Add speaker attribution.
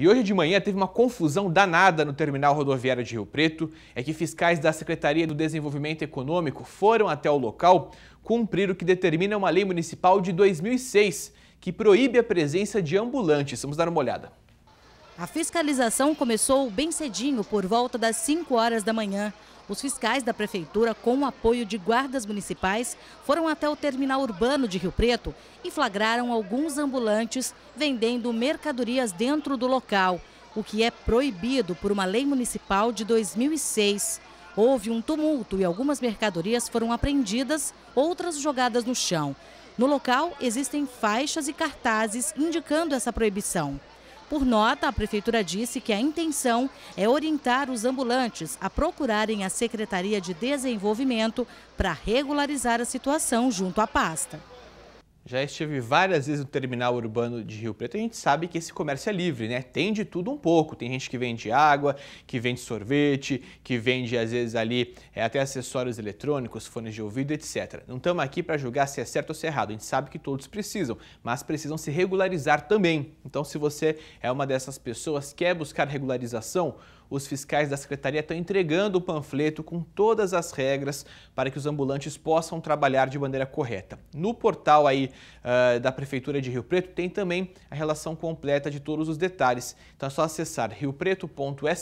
Speaker 1: E hoje de manhã teve uma confusão danada no terminal rodoviário de Rio Preto. É que fiscais da Secretaria do Desenvolvimento Econômico foram até o local cumprir o que determina uma lei municipal de 2006 que proíbe a presença de ambulantes. Vamos dar uma olhada.
Speaker 2: A fiscalização começou bem cedinho, por volta das 5 horas da manhã. Os fiscais da prefeitura, com o apoio de guardas municipais, foram até o terminal urbano de Rio Preto e flagraram alguns ambulantes vendendo mercadorias dentro do local, o que é proibido por uma lei municipal de 2006. Houve um tumulto e algumas mercadorias foram apreendidas, outras jogadas no chão. No local, existem faixas e cartazes indicando essa proibição. Por nota, a Prefeitura disse que a intenção é orientar os ambulantes a procurarem a Secretaria de Desenvolvimento para regularizar a situação junto à pasta.
Speaker 1: Já estive várias vezes no terminal urbano de Rio Preto e a gente sabe que esse comércio é livre, né? Tem de tudo um pouco. Tem gente que vende água, que vende sorvete, que vende às vezes ali é, até acessórios eletrônicos, fones de ouvido, etc. Não estamos aqui para julgar se é certo ou se é errado. A gente sabe que todos precisam, mas precisam se regularizar também. Então, se você é uma dessas pessoas quer buscar regularização, os fiscais da secretaria estão entregando o panfleto com todas as regras para que os ambulantes possam trabalhar de maneira correta. No portal aí uh, da Prefeitura de Rio Preto tem também a relação completa de todos os detalhes. Então é só acessar riopreto.sp.gov.br.